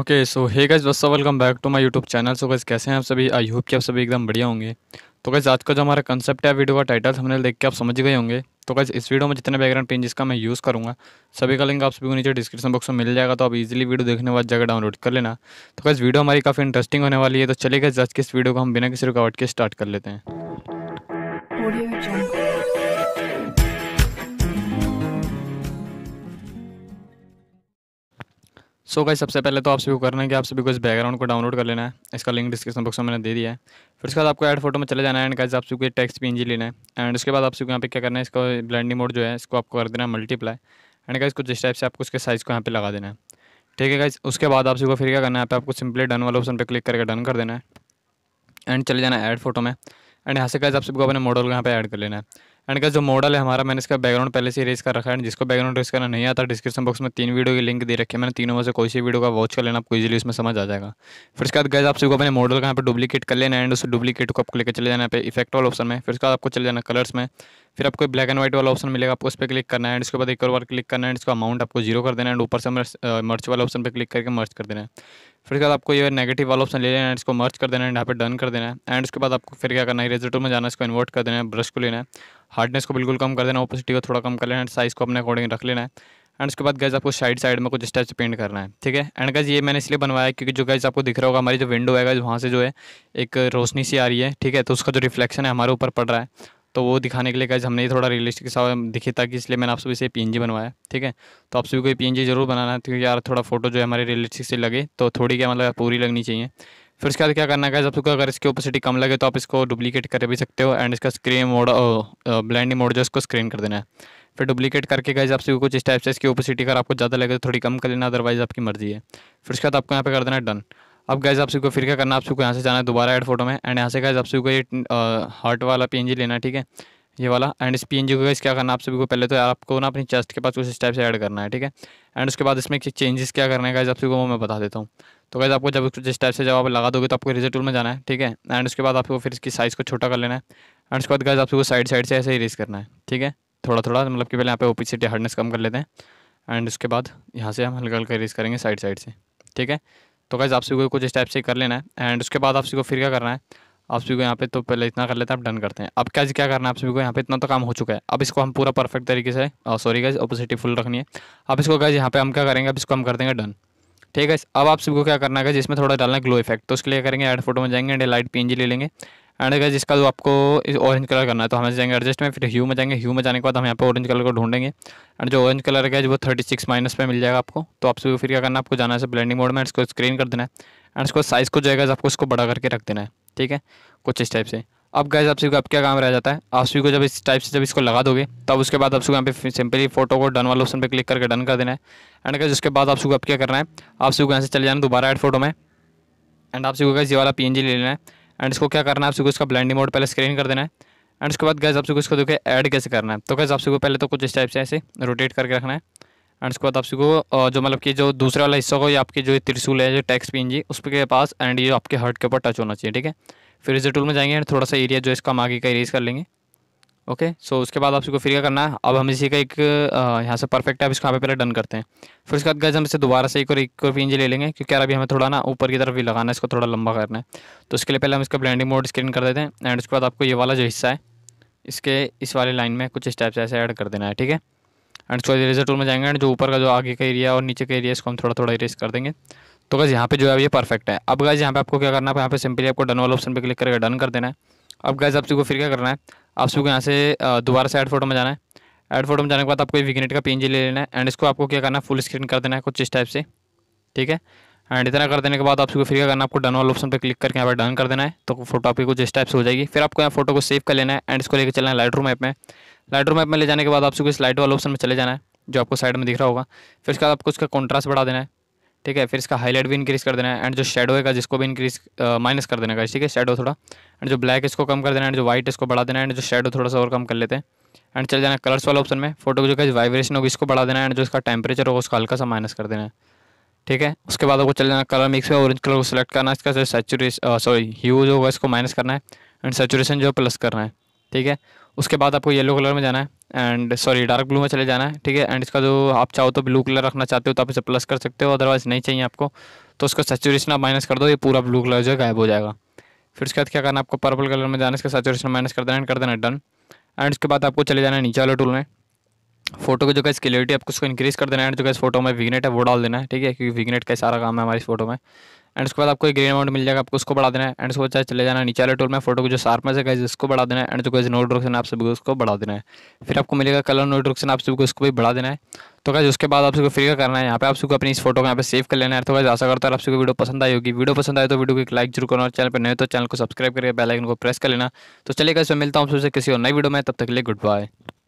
okay so hey guys बस welcome back to my YouTube channel so guys कैसे हैं आप सभी आई होप कि आप सभी एकदम बढ़िया होंगे तो गैस आज का जो हमारा कंसेप्ट है वीडियो का टाइटल हमने देख के आप समझ गए होंगे तो गैस इस वीडियो में जितने बैकग्राउंड पेंजेस का मैं यूज़ करूँगा सभी का लिंक आप सभी को नीचे डिस्क्रिप्शन बॉक्स में मिल जाएगा तो आप इजिली वीडियो देखने वाले जगह डाउनलोड कर लेना तो गैस वीडियो हमारी काफ़ी इंटरेस्टिंग होने वाली है तो चले गए आज के इस वीडियो को हम बिना किसी रुकावट के स्टार्ट कर लेते हैं सो गाइस सबसे पहले तो आप सभी को करना है कि आप सभी को इस बैकग्राउंड को डाउनलोड कर लेना है इसका लिंक डिस्क्रिप्शन बॉक्स में मैंने दे दिया है फिर उसके बाद आपको ऐड फोटो में चले जाना है एंड गाइस आप सभी को टेक्स्ट पी लेना है एंड उसके बाद आप सभी को यहाँ पे क्या करना है इसका ब्लैंडिंग मोड जो है इसको आपको कर देना है मल्टीप्लाई एंड गाइस कुछ जिस टाइप से आपको उसके साइज़ को यहाँ पे लगा देना है ठीक है गाइस उसके बाद आप सभी को फिर क्या करना है यहाँ पे आपको सिंपली डन वाले ऑप्शन पर क्लिक करके डन कर देना है एंड चले जाना है ऐड फोटो में एंड यहाँ से गाइस आप सभी को अपने मॉडल को यहाँ पे ऐड कर लेना है एंड का जो मॉडल है हमारा मैंने इसका बैकग्राउंड पहले से रेस कर रखा है जिसको बैकग्राउंड रेस करना नहीं आता डिस्क्रिप्शन बॉक्स में तीन वीडियो की लिंक दे रखी है मैंने तीनों में से कोई सी वीडियो का वॉच कर लेना आपको इजीली उसमें समझ आ जाएगा फिर उसके बाद गैस आप सबको अपने मॉडल का यहाँ पर डुप्लीकेट कर लेना एंड उस डुप्लीकेट को आपको लेकर चले जाना पे इफेक्ट वाला ऑप्शन में फिर उसके बाद आपको चले जाना कलर्स में फिर आपको ब्लैक एंड व्हाइट वाला ऑप्शन मिलेगा आपको उस पर क्लिक करना है इसके बाद एक और बार क्लिक करना है इसका अमाउंट आपको जीरो कर देना है एंड ऊपर से मर्च वाला ऑप्शन पर क्लिक करके मर्च कर देना है फिर उसके बाद आपको ये नेगेटिव वाला ऑप्शन ले लेना है इसको मर्च कर देना है यहाँ पे डन कर देना है एंड उसके बाद आपको फिर क्या करना है रेजोटो में जाना है इसको इन्वर्ट कर देना है ब्रश को लेना है हार्डनेस को बिल्कुल कम कर देना है ओपोसिटी को थोड़ा कम कर लेना है साइज़ को अपने अकॉर्डिंग रख लेना है एंड उसके बाद गैस आपको साइड साइड में कुछ इस टाइप से पेंट करना है ठीक है एंड गैस ये मैंने इसलिए बनवाया क्योंकि जो गैस आपको दिख रहा होगा हमारी जो विंडो है गैस वहाँ से जो है एक रोशनी सी आ रही है ठीक है तो उसका जो रिफ्लेक्शन है हमारे ऊपर पड़ रहा है तो वो दिखाने के लिए गाइज हमने थोड़ा रियलिस्टिक सा दिखे ताकि इसलिए मैंने आप सभी से पी बनवाया ठीक है तो आप सभी को पी जरूर बनाना है क्योंकि यार थोड़ा फोटो जो है हमारे रियलिस्टिक से लगे तो थोड़ी क्या मतलब पूरी लगनी चाहिए फिर उसके बाद क्या करना है सबको अगर इसकी ओपेसिटी कम लगे तो आप इसको डुप्लीकेट कर भी सकते हो एंड इसका स्क्रीन मोड ब्लैंड मोड जो इसको स्क्रीन कर देना है फिर डुप्लीकेट करके गाइज आपसे कुछ इस टाइप से इसकी ओपेसिटी अगर आपको ज़्यादा लगे तो थोड़ी कम कर लेना अदरवाइज आपकी मर्जी है फिर उसके बाद आपको यहाँ पे कर देना है डन अब गैस आप सबको फिर क्या करना आप सबको यहाँ से जाना है दोबारा एड फोटो में एंड यहाँ से गैस आप सबको ये हार्ट वाला पी लेना है ठीक है ये वाला एंड इस पी एन जी को क्या करना आप सभी को पहले तो आपको ना अपनी चेस्ट के पास उस टाइप से ऐड करना है ठीक है एंड उसके बाद इसमें चेंजेस क्या करना है गाइज आप सभी को वो मैं बता देता हूँ तो गाइज आपको जब जिस टाइप से जब आप लगा दोगे तो आपको रिजल्ट टूल में जाना है ठीक है एंड उसके बाद आपको फिर इसकी साइज़ को छोटा कर लेना है एंड उसके बाद गाइज आप सबको साइड साइड से ऐसे ही रेस करना है ठीक है थोड़ा थोड़ा मतलब कि पहले यहाँ पे ओपिसिटी हार्डनेस कम कर लेते हैं एंड उसके बाद यहाँ से हम हल्का हल्का रेस करेंगे साइड साइड से ठीक है तो कैसे आप सभी को कुछ स्टेप से कर लेना है एंड उसके बाद आप सभी को फिर क्या करना है आप सभी को यहाँ पे तो पहले इतना कर लेते हैं आप डन करते हैं अब क्या क्या करना है आप सभी को यहाँ पे इतना तो काम हो चुका है अब इसको हम पूरा परफेक्ट तरीके से सॉरी गैस ओपोसिटी फुल रखनी है अब इसको गैस यहाँ पे हम क्या करेंगे अब इसको हम कर देंगे डन ठीक है अब आप सभी को क्या करना है जिसमें थोड़ा डालना है ग्लो इफेक्ट तो उसके लिए करेंगे एड फोटो में जाएंगे एंड लाइट पी ले लेंगे एंड अगर जिसका जो आपको ऑरेंज कलर करना है तो हमें जाएंगे एडजस्ट में फिर ह्यू में जाएंगे ह्यू में जाने के बाद हम यहाँ पे ऑरेंज कलर को ढूंढेंगे एंड जो ऑरेंज कलर का है वो थर्टी सिक्स माइनस पे मिल जाएगा आपको तो आपसे फिर क्या करना आपको जाना है ब्लेंडिंग मोड में इसको स्क्रीन कर देना है एंड इसको साइज़ को जो है आपको उसको बड़ा करके रख देना है ठीक है कुछ इस टाइप से अब गैस आप सभी अब क्या काम रह जाता है आप सभी को जब इस टाइप से जब इसको लगा दोगे तब उसके बाद आप सबको यहाँ पे सिंपली फोटो को डन वाले ऑप्शन पे क्लिक करके डन कर देना है एंड गैस उसके बाद आप सबको अब क्या करना है आप सभी को यहाँ से चले जाना दोबारा ऐड फोटो में एंड आप सभी को गैस ये वाला पीएनजी ले लेना है एंड इसको क्या करना है आप सबको इसका ब्लैंडिंग मोड पहले स्क्रीन कर देना है एंड उसके बाद गैस आप सबको इसको देखिए ऐड कैसे करना है तो गैस आप सबको पहले तो कुछ इस टाइप से ऐसे रोटेट करके रखना है एंड उसके बाद आप सबको जो मतलब कि जो दूसरा वाला हिस्सा हो या आपकी जो त्रिशूल है जो टैक्स पिन जी उसके पास एंड ये आपके हर्ट के ऊपर टच होना चाहिए ठीक है फिर इसे टूल में जाएंगे एंड थोड़ा सा एरिया जो इसका हम आगे का इरेज कर लेंगे ओके सो उसके बाद आप इसको फिर क्या करना है अब हम इसी का एक यहाँ से परफेक्ट है अब इसको यहाँ पे पहले डन करते हैं फिर उसके बाद गज हम इसे दोबारा से एक और एक और पिंज ले लेंगे क्योंकि यार अभी हमें थोड़ा ना ऊपर की तरफ भी लगाना है इसको थोड़ा लंबा करना है तो उसके लिए पहले हम इसका ब्लैंडिंग मोड स्क्रीन कर देते हैं एंड उसके बाद आपको ये वाला जो हिस्सा है इसके इस वाले लाइन में कुछ स्टेप्स ऐसे ऐड कर देना है ठीक है एंड उसके बाद इरेजर टूल में जाएंगे एंड जो ऊपर का जो आगे का एरिया और नीचे का एरिया इसको हम थोड़ा थोड़ा इरेज कर देंगे तो गैस यहाँ पे जो है ये परफेक्ट है अब गज़ यहाँ पे आपको क्या करना है यहाँ पे सिंपली आपको डन वाला ऑप्शन पे क्लिक करके डन कर देना है अब गैस आप सबको फिर क्या करना है आप सबको यहाँ से दोबारा से एड फोटो में जाना है एड फोटो में जाने के बाद आपको विगनेट का पेंजी ले लेना है एंड इसको आपको क्या करना है फुल स्क्रीन कर देना है कुछ इस टाइप से ठीक है एंड इतना कर देने के बाद आप सबको फिर क्या करना है आपको डन वाले ऑप्शन पर क्लिक करके यहाँ पर डन कर देना है तो फोटो आपकी कुछ इस टाइप से हो जाएगी फिर आपको यहाँ फोटो को सेव कर लेना है एंड इसको लेकर चलना है लाइट रूम ऐप में लाइट रूम ऐप में ले जाने के बाद आप सबको इस लाइट वाले ऑप्शन में चले जाना है जो आपको साइड में दिख रहा होगा फिर उसके बाद आपको उसका कॉन्ट्रास्ट बढ़ा देना है ठीक है फिर इसका हाईलाइट भी इंक्रीज़ कर देना है एंड जो शेडो है का जिसको भी इंक्रीज माइनस कर देना है ठीक है शेडो थोड़ा एंड जो ब्लैक इसको कम कर देना है एंड जो व्हाइट इसको बढ़ा देना है एंड जो शेडो थोड़ा सा और कम कर लेते हैं एंड चल जाना कलर्स वाला ऑप्शन में फोटो को जो का वाइब्रेशन होगी इसको बढ़ा देना है एंड जो इसका टेम्परेचर होगा उसका हल्का सा माइनस कर देना है ठीक है उसके बाद आपको चल जाना कलर मिक्स में ऑरेंज कलर को सिलेक्ट करना है इसका जो सेचुरेशन सॉरी ह्यूज होगा इसको माइनस करना है एंड सेचुरेशन जो प्लस करना है ठीक है उसके बाद आपको येलो कलर में जाना है एंड सॉरी डार्क ब्लू में चले जाना है ठीक है एंड इसका जो आप चाहो तो ब्लू कलर रखना चाहते हो तो आप इसे प्लस कर सकते हो अदरवाइज़ नहीं चाहिए आपको तो उसका सेचुरेशन आप माइनस कर दो ये पूरा ब्लू कलर जो है गायब हो जाएगा फिर उसके बाद क्या करना आपको पर्पल कलर में जाना इसका सेचुरेशन माइनस कर देना एंड कर देना डन एंड उसके बाद आपको चले जाना है नीचे वाले टूल में फोटो को जो कैसे क्लियरिटी आपको उसको इंक्रीज़ कर देना है एंड जो कैसे फोटो में विगनेट है वो डाल देना है ठीक है क्योंकि विगनेट का सारा काम है हमारी फोटो में एंड उसके बाद आपको ग्रीन अमाउंट मिल जाएगा आपको उसको बढ़ा देना है एंड उसको चाहे चले जाना नीचे वाले टोल में फोटो को जो शार्पनेस है गाइज उसको बढ़ा देना है एंड जो गाइज नोट ऑप्शन आप सभी उसको बढ़ा देना है फिर आपको मिलेगा कलर नोट ऑप्शन आप सभी उसको भी बढ़ा देना है तो गाइज उसके बाद आप सबको फ्री का करना है यहाँ पे आप सबको अपनी इस फोटो को यहाँ पे सेव कर लेना है तो गाइज आशा करता है आप सबको वीडियो पसंद आई होगी वीडियो पसंद आए तो वीडियो को एक लाइक जरूर करना और चैनल पर नए तो चैनल को सब्सक्राइब करके बेलाइन को प्रेस कर लेना तो चलिए गाइज मिलता हूँ आप सबसे किसी और नई वीडियो में तब तक के लिए गुड बाय